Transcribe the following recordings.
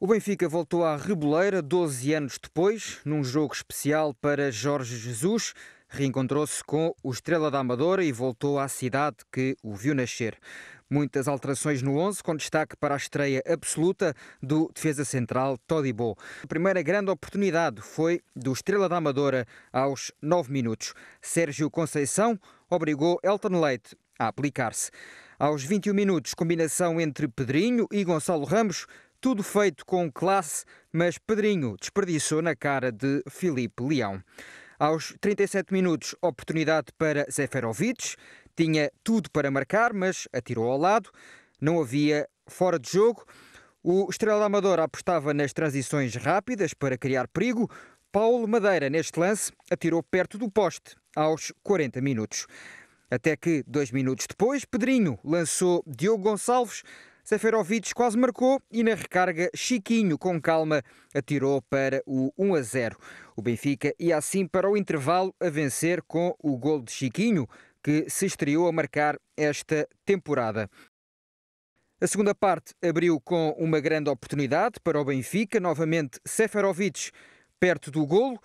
O Benfica voltou à Reboleira 12 anos depois, num jogo especial para Jorge Jesus. Reencontrou-se com o Estrela da Amadora e voltou à cidade que o viu nascer. Muitas alterações no 11, com destaque para a estreia absoluta do defesa central Todibo. A primeira grande oportunidade foi do Estrela da Amadora aos 9 minutos. Sérgio Conceição obrigou Elton Leite a aplicar-se. Aos 21 minutos, combinação entre Pedrinho e Gonçalo Ramos tudo feito com classe, mas Pedrinho desperdiçou na cara de Filipe Leão. Aos 37 minutos, oportunidade para Zeferovic. Tinha tudo para marcar, mas atirou ao lado. Não havia fora de jogo. O Estrela Amador apostava nas transições rápidas para criar perigo. Paulo Madeira, neste lance, atirou perto do poste, aos 40 minutos. Até que, dois minutos depois, Pedrinho lançou Diogo Gonçalves Seferovic quase marcou e na recarga Chiquinho, com calma, atirou para o 1 a 0. O Benfica ia assim para o intervalo a vencer com o gol de Chiquinho, que se estreou a marcar esta temporada. A segunda parte abriu com uma grande oportunidade para o Benfica, novamente Seferovic perto do golo,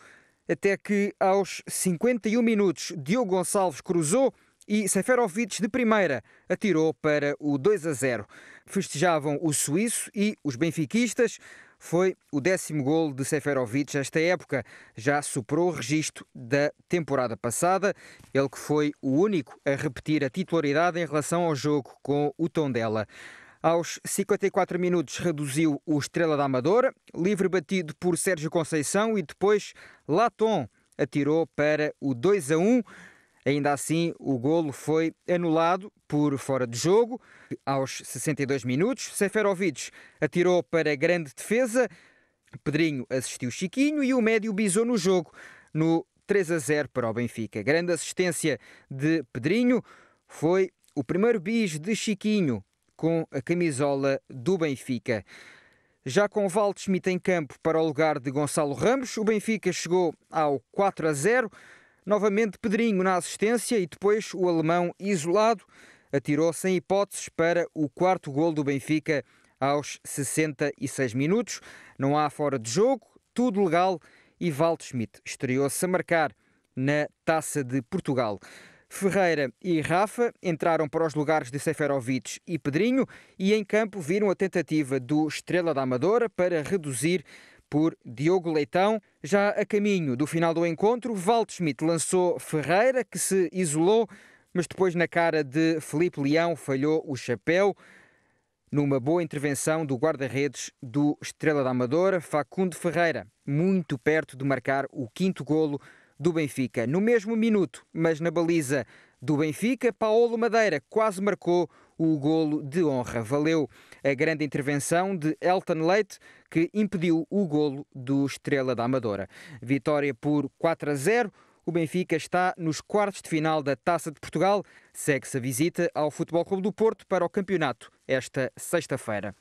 até que aos 51 minutos Diogo Gonçalves cruzou e Seferovic, de primeira, atirou para o 2 a 0. Festejavam o suíço e os benfiquistas. Foi o décimo gol de Seferovic esta época. Já superou o registro da temporada passada. Ele que foi o único a repetir a titularidade em relação ao jogo com o Tondela. Aos 54 minutos reduziu o Estrela da Amadora, livre batido por Sérgio Conceição e depois Laton atirou para o 2 a 1. Ainda assim, o golo foi anulado por fora de jogo. Aos 62 minutos, Seferovic atirou para grande defesa, Pedrinho assistiu Chiquinho e o médio bisou no jogo, no 3 a 0 para o Benfica. Grande assistência de Pedrinho, foi o primeiro bis de Chiquinho com a camisola do Benfica. Já com Waldschmidt em campo para o lugar de Gonçalo Ramos, o Benfica chegou ao 4 a 0. Novamente Pedrinho na assistência e depois o alemão isolado atirou sem hipóteses para o quarto gol do Benfica aos 66 minutos. Não há fora de jogo, tudo legal e Waldschmidt estreou-se a marcar na Taça de Portugal. Ferreira e Rafa entraram para os lugares de Seferovic e Pedrinho e em campo viram a tentativa do Estrela da Amadora para reduzir por Diogo Leitão. Já a caminho do final do encontro, Waldschmidt lançou Ferreira, que se isolou, mas depois, na cara de Felipe Leão, falhou o chapéu numa boa intervenção do guarda-redes do Estrela da Amadora, Facundo Ferreira, muito perto de marcar o quinto golo do Benfica. No mesmo minuto, mas na baliza do Benfica, Paulo Madeira quase marcou o golo de honra. Valeu a grande intervenção de Elton Leite, que impediu o golo do Estrela da Amadora. Vitória por 4 a 0. O Benfica está nos quartos de final da Taça de Portugal. Segue-se a visita ao Futebol Clube do Porto para o campeonato esta sexta-feira.